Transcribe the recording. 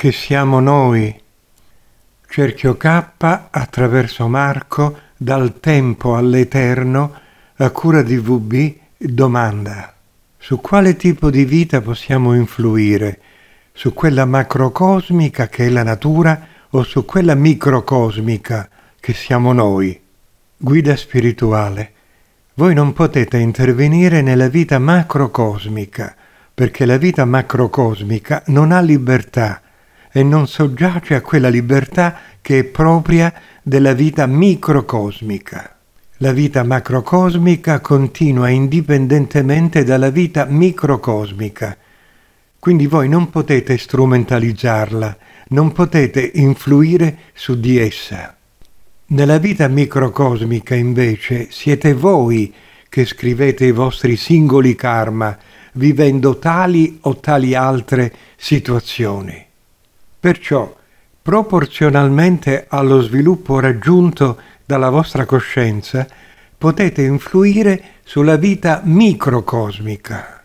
che siamo noi. Cerchio K attraverso Marco dal tempo all'eterno a cura di VB domanda su quale tipo di vita possiamo influire, su quella macrocosmica che è la natura o su quella microcosmica che siamo noi. Guida spirituale. Voi non potete intervenire nella vita macrocosmica, perché la vita macrocosmica non ha libertà, e non soggiace a quella libertà che è propria della vita microcosmica. La vita macrocosmica continua indipendentemente dalla vita microcosmica, quindi voi non potete strumentalizzarla, non potete influire su di essa. Nella vita microcosmica invece siete voi che scrivete i vostri singoli karma, vivendo tali o tali altre situazioni. Perciò, proporzionalmente allo sviluppo raggiunto dalla vostra coscienza, potete influire sulla vita microcosmica.